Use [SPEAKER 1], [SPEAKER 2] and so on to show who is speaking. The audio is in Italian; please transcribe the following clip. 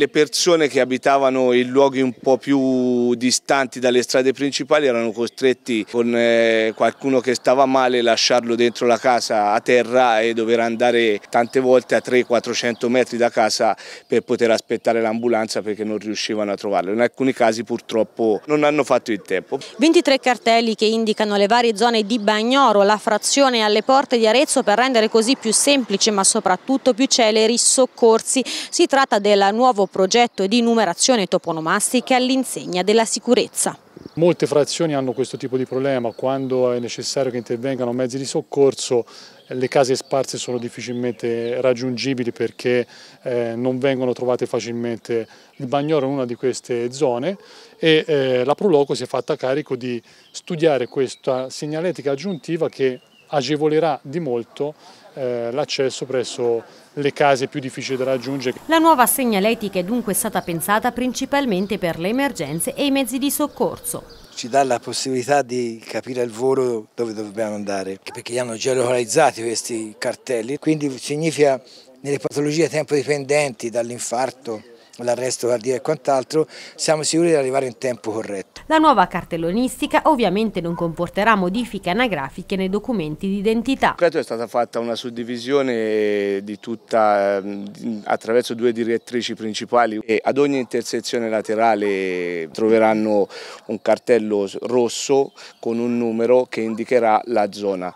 [SPEAKER 1] le persone che abitavano in luoghi un po' più distanti dalle strade principali erano costretti con eh, qualcuno che stava male lasciarlo dentro la casa a terra e dover andare tante volte a 300-400 metri da casa per poter aspettare l'ambulanza perché non riuscivano a trovarlo. In alcuni casi purtroppo non hanno fatto il tempo.
[SPEAKER 2] 23 cartelli che indicano le varie zone di Bagnoro, la frazione alle porte di Arezzo per rendere così più semplice ma soprattutto più celeri i soccorsi. Si tratta del nuovo progetto di numerazione toponomastica all'insegna della sicurezza.
[SPEAKER 3] Molte frazioni hanno questo tipo di problema, quando è necessario che intervengano mezzi di soccorso le case sparse sono difficilmente raggiungibili perché eh, non vengono trovate facilmente. Il Bagnoro in una di queste zone e eh, la Proloco si è fatta carico di studiare questa segnaletica aggiuntiva che agevolerà di molto eh, l'accesso presso le case più difficili da raggiungere.
[SPEAKER 2] La nuova segnaletica è dunque stata pensata principalmente per le emergenze e i mezzi di soccorso.
[SPEAKER 4] Ci dà la possibilità di capire al volo dove dobbiamo andare, perché li hanno geolocalizzati questi cartelli, quindi significa nelle patologie tempo dipendenti, dall'infarto, l'arresto cardiaco e quant'altro, siamo sicuri di arrivare in tempo corretto.
[SPEAKER 2] La nuova cartellonistica ovviamente non comporterà modifiche anagrafiche nei documenti d'identità.
[SPEAKER 1] identità. È stata fatta una suddivisione di tutta, ehm, attraverso due direttrici principali e ad ogni intersezione laterale troveranno un cartello rosso con un numero che indicherà la zona.